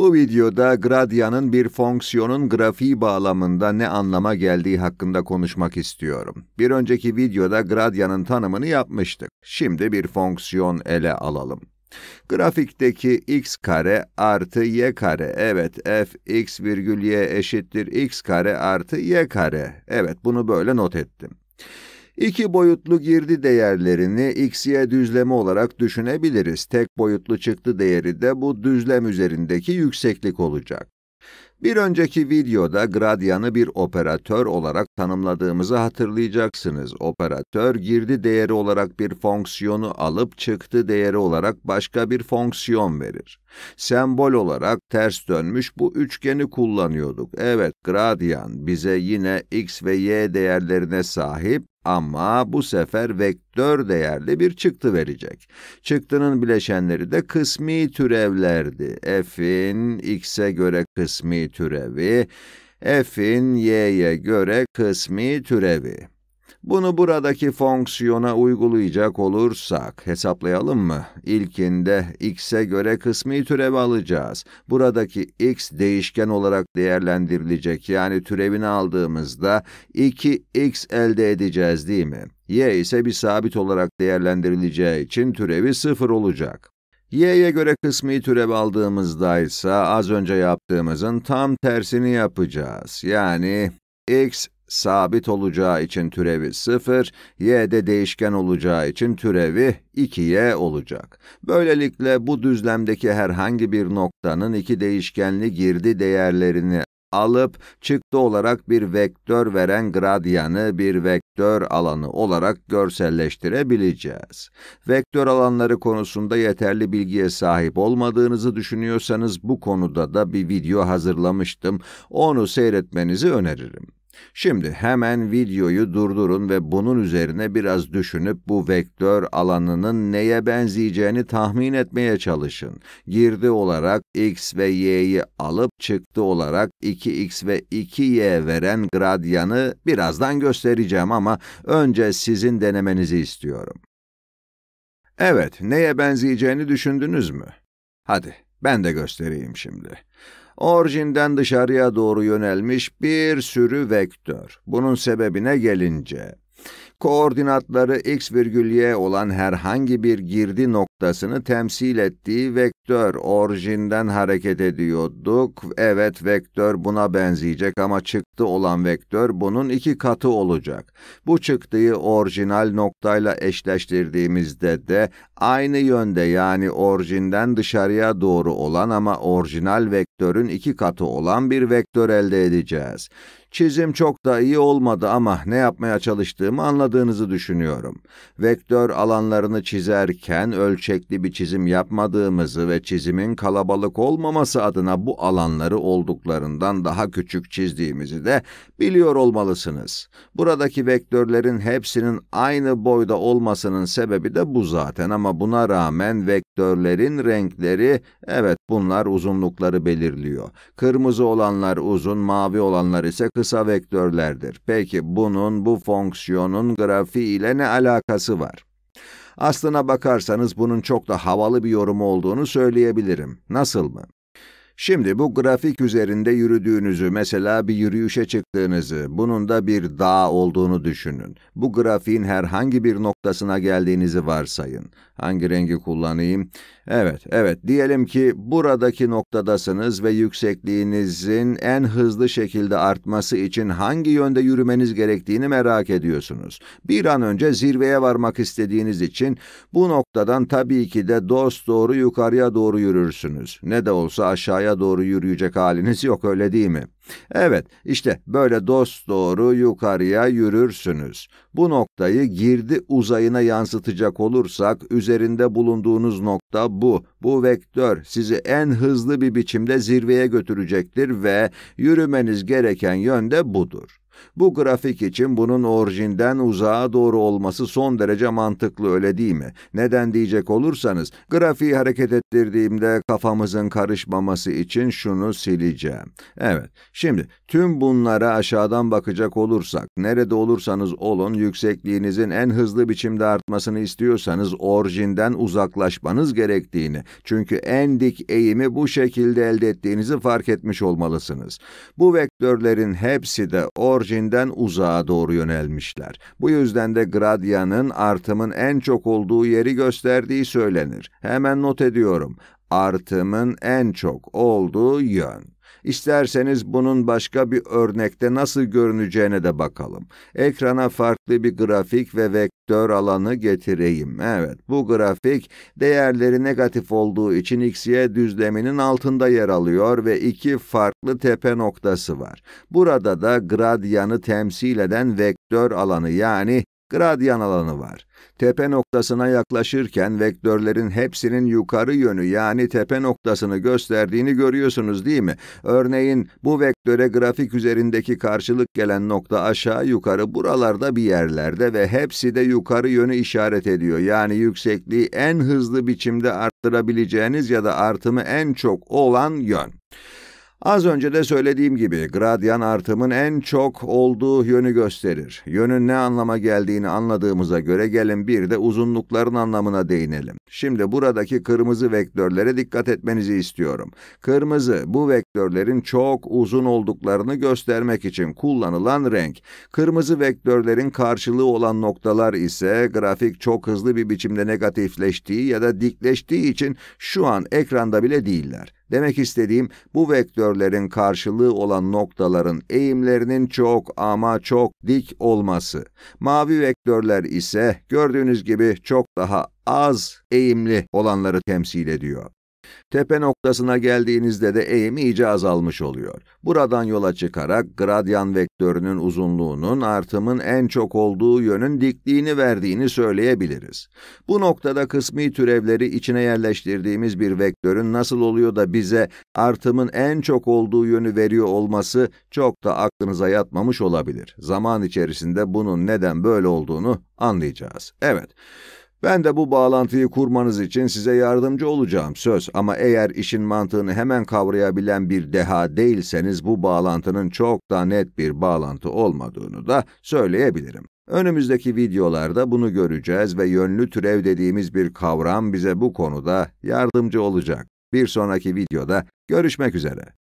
Bu videoda gradyanın bir fonksiyonun grafiği bağlamında ne anlama geldiği hakkında konuşmak istiyorum. Bir önceki videoda gradyanın tanımını yapmıştık. Şimdi bir fonksiyon ele alalım. Grafikteki x kare artı y kare, evet f x virgül y eşittir x kare artı y kare. Evet bunu böyle not ettim. İki boyutlu girdi değerlerini x'ye düzleme olarak düşünebiliriz. Tek boyutlu çıktı değeri de bu düzlem üzerindeki yükseklik olacak. Bir önceki videoda gradyanı bir operatör olarak tanımladığımızı hatırlayacaksınız. Operatör, girdi değeri olarak bir fonksiyonu alıp çıktı değeri olarak başka bir fonksiyon verir. Sembol olarak ters dönmüş bu üçgeni kullanıyorduk. Evet, gradyan bize yine x ve y değerlerine sahip ama bu sefer vektör değerli bir çıktı verecek. Çıktının bileşenleri de kısmi türevlerdi. F'in x'e göre kısmi türevi, f'in y'ye göre kısmi türevi. Bunu buradaki fonksiyona uygulayacak olursak hesaplayalım mı? İlkinde x'e göre kısmi türev alacağız. Buradaki x değişken olarak değerlendirilecek yani türevini aldığımızda 2x elde edeceğiz değil mi? y ise bir sabit olarak değerlendirileceği için türevi 0 olacak. y'ye göre kısmi türev aldığımızda ise az önce yaptığımızın tam tersini yapacağız. Yani x sabit olacağı için türevi 0, y de değişken olacağı için türevi 2y olacak. Böylelikle bu düzlemdeki herhangi bir noktanın iki değişkenli girdi değerlerini alıp çıktı olarak bir vektör veren gradyanı bir vektör alanı olarak görselleştirebileceğiz. Vektör alanları konusunda yeterli bilgiye sahip olmadığınızı düşünüyorsanız bu konuda da bir video hazırlamıştım. Onu seyretmenizi öneririm. Şimdi hemen videoyu durdurun ve bunun üzerine biraz düşünüp bu vektör alanının neye benzeyeceğini tahmin etmeye çalışın. Girdi olarak x ve y'yi alıp çıktı olarak 2x ve 2y veren gradyanı birazdan göstereceğim ama önce sizin denemenizi istiyorum. Evet, neye benzeyeceğini düşündünüz mü? Hadi, ben de göstereyim şimdi orijinden dışarıya doğru yönelmiş bir sürü vektör. Bunun sebebine gelince, koordinatları x virgül y olan herhangi bir girdi noktasını temsil ettiği vektör orijinden hareket ediyorduk. Evet vektör buna benzeyecek ama çıktı olan vektör bunun iki katı olacak. Bu çıktıyı orijinal noktayla eşleştirdiğimizde de aynı yönde yani orijinden dışarıya doğru olan ama orijinal vektör vektörün iki katı olan bir vektör elde edeceğiz. Çizim çok da iyi olmadı ama ne yapmaya çalıştığımı anladığınızı düşünüyorum. Vektör alanlarını çizerken ölçekli bir çizim yapmadığımızı ve çizimin kalabalık olmaması adına bu alanları olduklarından daha küçük çizdiğimizi de biliyor olmalısınız. Buradaki vektörlerin hepsinin aynı boyda olmasının sebebi de bu zaten ama buna rağmen vektörlerin renkleri, evet bunlar uzunlukları belirliyor. Kırmızı olanlar uzun, mavi olanlar ise kırmızı kısa vektörlerdir. Peki bunun bu fonksiyonun grafiği ile ne alakası var? Aslına bakarsanız bunun çok da havalı bir yorumu olduğunu söyleyebilirim. Nasıl mı? Şimdi bu grafik üzerinde yürüdüğünüzü, mesela bir yürüyüşe çıktığınızı, bunun da bir dağ olduğunu düşünün. Bu grafiğin herhangi bir noktasına geldiğinizi varsayın. Hangi rengi kullanayım? Evet, evet. Diyelim ki buradaki noktadasınız ve yüksekliğinizin en hızlı şekilde artması için hangi yönde yürümeniz gerektiğini merak ediyorsunuz. Bir an önce zirveye varmak istediğiniz için bu noktadan tabii ki de dost doğru yukarıya doğru yürürsünüz. Ne de olsa aşağıya aşağıya doğru yürüyecek haliniz yok öyle değil mi? Evet, işte böyle dost doğru yukarıya yürürsünüz. Bu noktayı girdi uzayına yansıtacak olursak üzerinde bulunduğunuz nokta bu. Bu vektör sizi en hızlı bir biçimde zirveye götürecektir ve yürümeniz gereken yönde budur. Bu grafik için bunun orijinden uzağa doğru olması son derece mantıklı öyle değil mi? Neden diyecek olursanız grafiği hareket ettirdiğimde kafamızın karışmaması için şunu sileceğim. Evet şimdi tüm bunlara aşağıdan bakacak olursak nerede olursanız olun yüksekliğinizin en hızlı biçimde artmasını istiyorsanız orijinden uzaklaşmanız gerektiğini çünkü en dik eğimi bu şekilde elde ettiğinizi fark etmiş olmalısınız. Bu ve faktörlerin hepsi de orijinden uzağa doğru yönelmişler. Bu yüzden de gradyanın artımın en çok olduğu yeri gösterdiği söylenir. Hemen not ediyorum. Artımın en çok olduğu yön. İsterseniz bunun başka bir örnekte nasıl görüneceğine de bakalım. Ekrana farklı bir grafik ve vektör alanı getireyim. Evet, bu grafik değerleri negatif olduğu için x-y düzleminin altında yer alıyor ve iki farklı tepe noktası var. Burada da gradyanı temsil eden vektör alanı yani gradyan alanı var. Tepe noktasına yaklaşırken vektörlerin hepsinin yukarı yönü yani tepe noktasını gösterdiğini görüyorsunuz değil mi? Örneğin bu vektöre grafik üzerindeki karşılık gelen nokta aşağı yukarı buralarda bir yerlerde ve hepsi de yukarı yönü işaret ediyor. Yani yüksekliği en hızlı biçimde arttırabileceğiniz ya da artımı en çok olan yön. Az önce de söylediğim gibi gradyan artımın en çok olduğu yönü gösterir. Yönün ne anlama geldiğini anladığımıza göre gelin bir de uzunlukların anlamına değinelim. Şimdi buradaki kırmızı vektörlere dikkat etmenizi istiyorum. Kırmızı bu vektörlerin çok uzun olduklarını göstermek için kullanılan renk. Kırmızı vektörlerin karşılığı olan noktalar ise grafik çok hızlı bir biçimde negatifleştiği ya da dikleştiği için şu an ekranda bile değiller. Demek istediğim bu vektörlerin karşılığı olan noktaların eğimlerinin çok ama çok dik olması. Mavi vektörler ise gördüğünüz gibi çok daha az eğimli olanları temsil ediyor. Tepe noktasına geldiğinizde de eğim iyice azalmış oluyor. Buradan yola çıkarak gradyan vektörünün uzunluğunun artımın en çok olduğu yönün dikliğini verdiğini söyleyebiliriz. Bu noktada kısmi türevleri içine yerleştirdiğimiz bir vektörün nasıl oluyor da bize artımın en çok olduğu yönü veriyor olması çok da aklınıza yatmamış olabilir. Zaman içerisinde bunun neden böyle olduğunu anlayacağız. Evet. Ben de bu bağlantıyı kurmanız için size yardımcı olacağım söz ama eğer işin mantığını hemen kavrayabilen bir deha değilseniz bu bağlantının çok da net bir bağlantı olmadığını da söyleyebilirim. Önümüzdeki videolarda bunu göreceğiz ve yönlü türev dediğimiz bir kavram bize bu konuda yardımcı olacak. Bir sonraki videoda görüşmek üzere.